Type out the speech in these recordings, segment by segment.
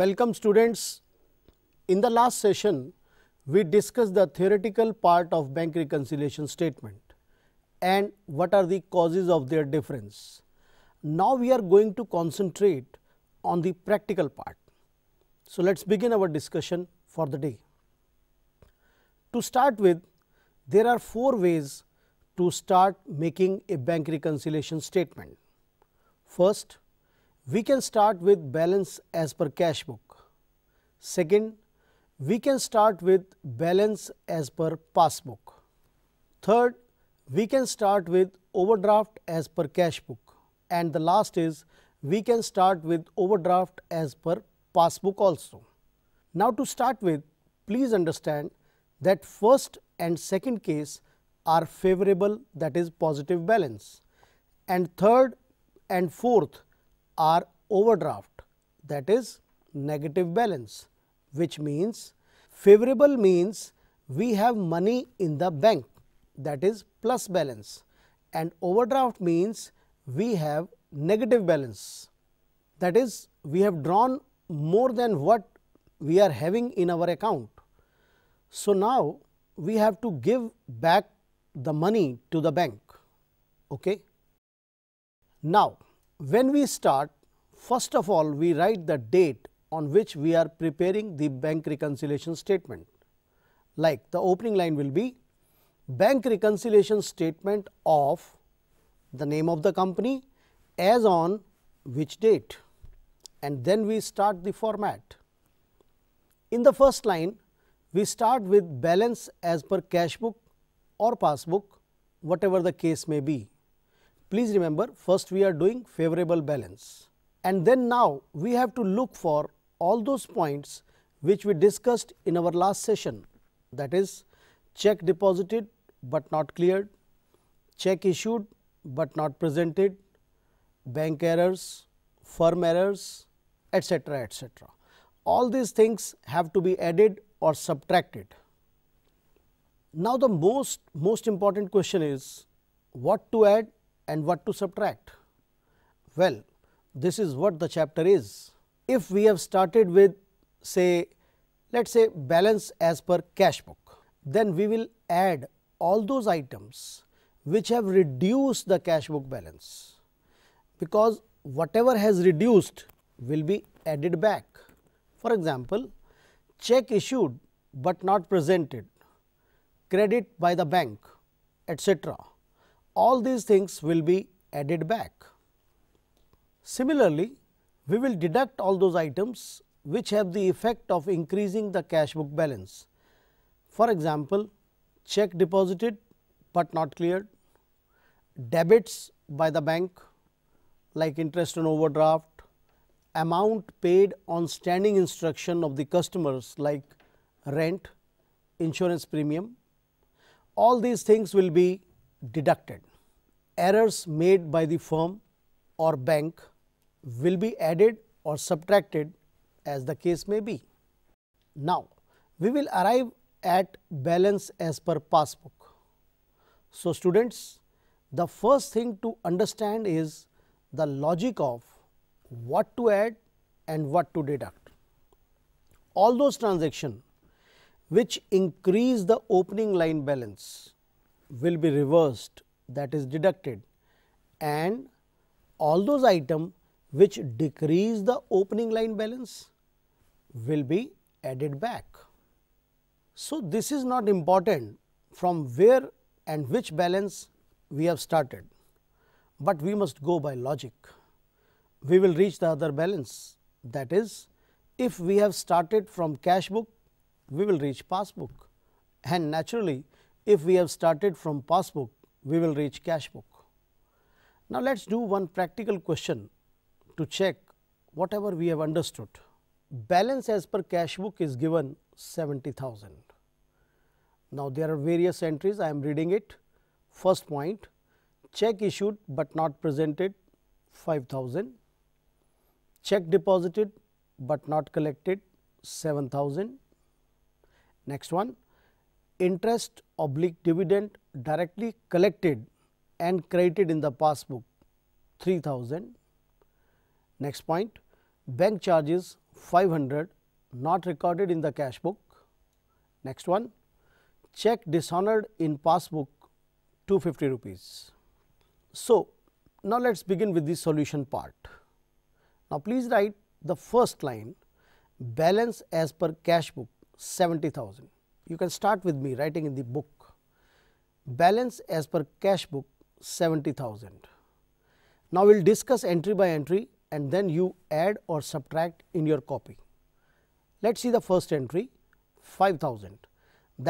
Welcome students. In the last session, we discussed the theoretical part of bank reconciliation statement and what are the causes of their difference. Now we are going to concentrate on the practical part. So let's begin our discussion for the day. To start with, there are four ways to start making a bank reconciliation statement. First, we can start with balance as per cash book. Second, we can start with balance as per passbook. Third, we can start with overdraft as per cash book. And the last is we can start with overdraft as per passbook also. Now to start with, please understand that first and second case are favorable that is positive balance and third and fourth are overdraft that is negative balance which means favorable means we have money in the bank that is plus balance and overdraft means we have negative balance that is we have drawn more than what we are having in our account. So, now we have to give back the money to the bank. Okay? Now, when we start, first of all we write the date on which we are preparing the bank reconciliation statement. Like the opening line will be bank reconciliation statement of the name of the company as on which date and then we start the format. In the first line, we start with balance as per cash book or passbook, whatever the case may be. Please remember first we are doing favorable balance and then now we have to look for all those points which we discussed in our last session that is check deposited but not cleared, check issued but not presented, bank errors, firm errors etc. etc. All these things have to be added or subtracted. Now, the most most important question is what to add and what to subtract? Well, this is what the chapter is. If we have started with say let us say balance as per cash book, then we will add all those items which have reduced the cash book balance, because whatever has reduced will be added back. For example, check issued but not presented, credit by the bank etc all these things will be added back. Similarly, we will deduct all those items which have the effect of increasing the cash book balance. For example, check deposited but not cleared, debits by the bank like interest on overdraft, amount paid on standing instruction of the customers like rent, insurance premium, all these things will be deducted errors made by the firm or bank will be added or subtracted as the case may be. Now, we will arrive at balance as per passbook. So, students the first thing to understand is the logic of what to add and what to deduct. All those transactions which increase the opening line balance will be reversed that is deducted and all those item which decrease the opening line balance will be added back. So, this is not important from where and which balance we have started, but we must go by logic. We will reach the other balance that is if we have started from cash book, we will reach pass book and naturally if we have started from pass book, we will reach cash book. Now, let us do one practical question to check whatever we have understood. Balance as per cash book is given 70,000. Now, there are various entries I am reading it. First point check issued but not presented 5000, check deposited but not collected 7000. Next one interest oblique dividend directly collected and credited in the passbook 3000. Next point bank charges 500 not recorded in the cash book. Next one check dishonored in passbook 250 rupees. So, now let us begin with the solution part. Now, please write the first line balance as per cash book 70,000 you can start with me writing in the book balance as per cash book 70000 now we'll discuss entry by entry and then you add or subtract in your copy let's see the first entry 5000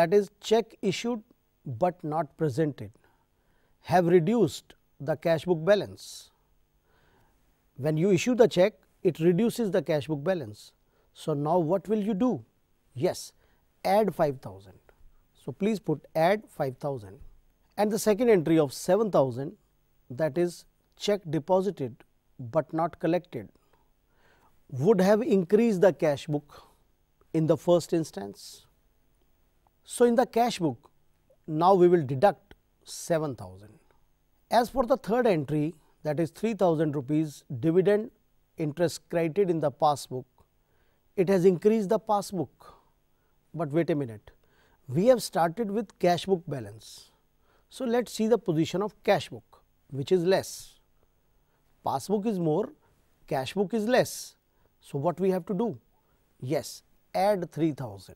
that is check issued but not presented have reduced the cash book balance when you issue the check it reduces the cash book balance so now what will you do yes add 5000. So, please put add 5000 and the second entry of 7000 that is check deposited but not collected would have increased the cash book in the first instance. So, in the cash book now we will deduct 7000. As for the third entry that is 3000 rupees dividend interest credited in the passbook, it has increased the passbook but wait a minute, we have started with cash book balance. So, let us see the position of cash book which is less, passbook is more, cash book is less. So, what we have to do? Yes, add 3000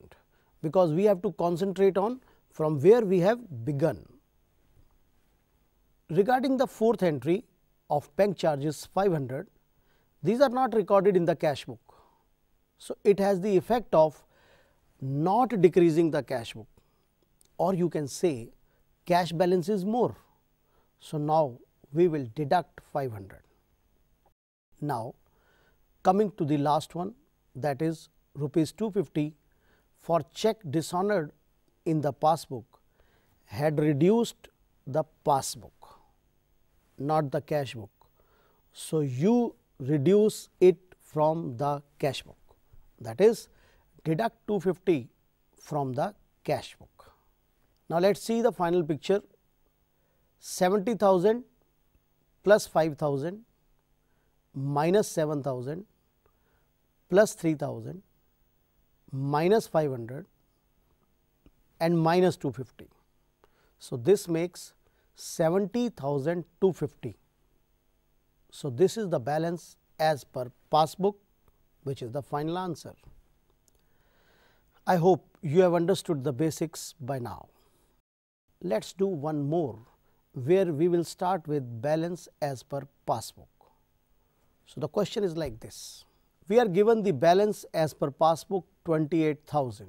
because we have to concentrate on from where we have begun. Regarding the fourth entry of bank charges 500, these are not recorded in the cash book. So, it has the effect of not decreasing the cash book or you can say cash balance is more. So, now we will deduct 500. Now, coming to the last one that is rupees 250 for check dishonored in the passbook had reduced the passbook not the cash book. So, you reduce it from the cash book that is deduct 250 from the cash book. Now, let us see the final picture 70,000 plus 5,000 minus 7,000 plus 3,000 minus 500 and minus 250. So, this makes 70,250. So, this is the balance as per passbook which is the final answer. I hope you have understood the basics by now. Let's do one more where we will start with balance as per passbook. So, the question is like this. We are given the balance as per passbook 28,000.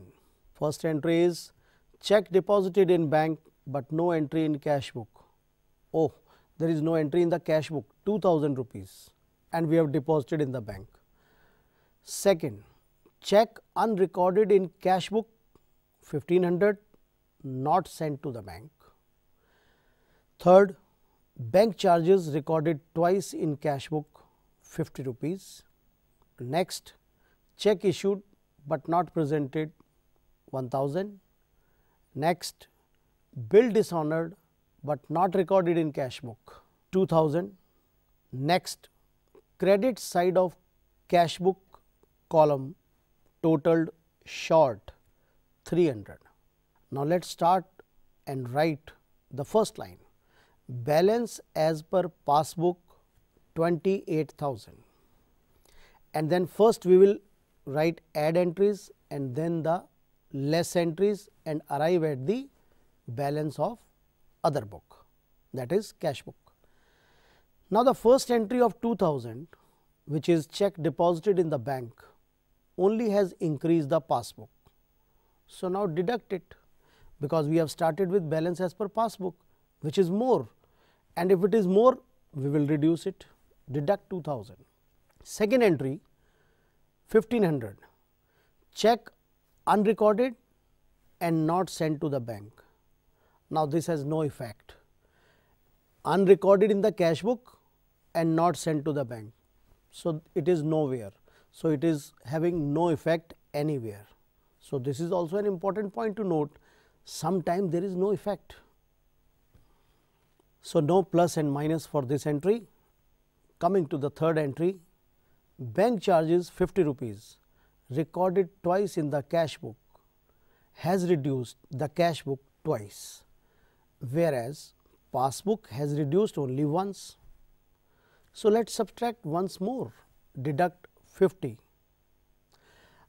First entry is check deposited in bank but no entry in cash book. Oh, there is no entry in the cash book 2000 rupees and we have deposited in the bank. Second, check unrecorded in cash book 1500 not sent to the bank. Third, bank charges recorded twice in cash book 50 rupees. Next, check issued but not presented 1000. Next, bill dishonored but not recorded in cash book 2000. Next, credit side of cash book column totaled short 300. Now, let us start and write the first line balance as per passbook 28,000 and then first we will write add entries and then the less entries and arrive at the balance of other book that is cash book. Now, the first entry of 2000 which is check deposited in the bank only has increased the passbook. So, now deduct it because we have started with balance as per passbook which is more and if it is more we will reduce it deduct 2000. Second entry 1500 check unrecorded and not sent to the bank. Now, this has no effect unrecorded in the cash book and not sent to the bank. So, it is nowhere so, it is having no effect anywhere. So, this is also an important point to note sometimes there is no effect. So, no plus and minus for this entry. Coming to the third entry, bank charges 50 rupees recorded twice in the cash book has reduced the cash book twice, whereas passbook has reduced only once. So, let us subtract once more, deduct 50.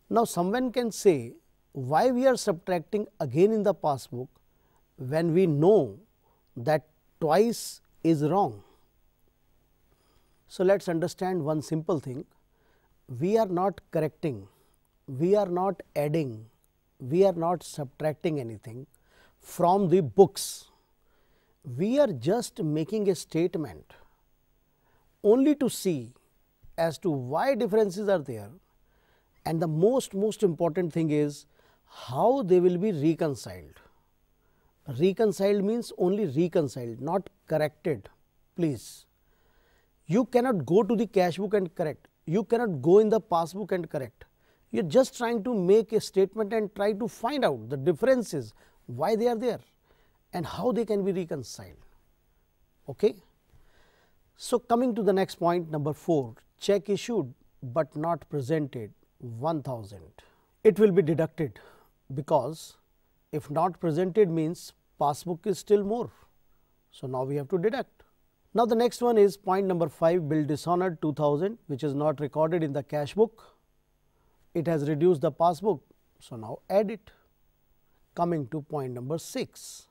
Now, someone can say why we are subtracting again in the passbook when we know that twice is wrong. So, let us understand one simple thing we are not correcting, we are not adding, we are not subtracting anything from the books. We are just making a statement only to see as to why differences are there and the most most important thing is how they will be reconciled. Reconciled means only reconciled not corrected please. You cannot go to the cash book and correct, you cannot go in the passbook and correct. You are just trying to make a statement and try to find out the differences, why they are there and how they can be reconciled. Okay? So, coming to the next point number 4 check issued but not presented 1000 it will be deducted because if not presented means passbook is still more. So, now we have to deduct. Now, the next one is point number 5 bill dishonored 2000 which is not recorded in the cash book. It has reduced the passbook. So, now add it. Coming to point number 6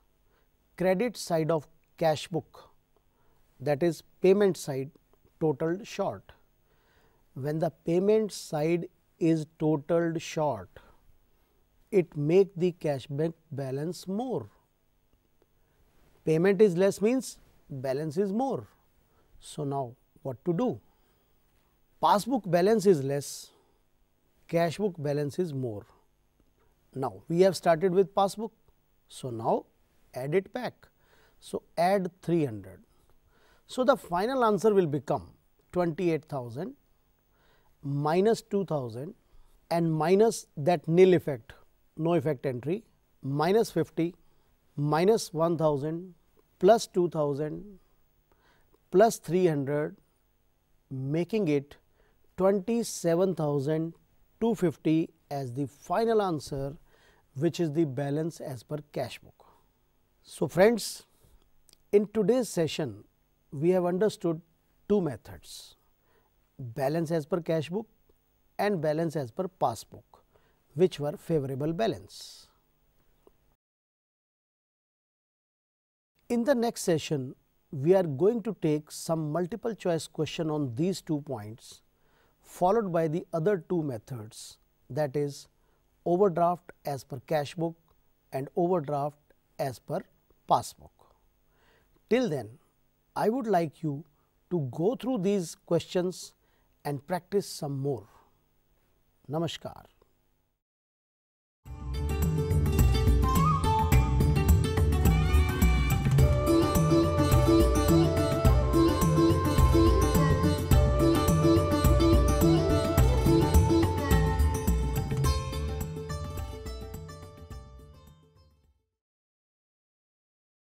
credit side of cash book that is payment side totaled short. When the payment side is totaled short, it make the cash bank balance more. Payment is less means balance is more. So, now what to do? Passbook balance is less, cash book balance is more. Now, we have started with passbook. So, now add it back. So, add 300. So, the final answer will become 28,000 minus 2000 and minus that nil effect, no effect entry, minus 50, minus 1000, plus 2000, plus 300, making it 27,250 as the final answer, which is the balance as per cash book. So, friends, in today's session, we have understood two methods balance as per cash book and balance as per passbook which were favorable balance. In the next session, we are going to take some multiple choice question on these two points followed by the other two methods that is overdraft as per cash book and overdraft as per passbook. Till then, I would like you to go through these questions and practice some more. Namaskar.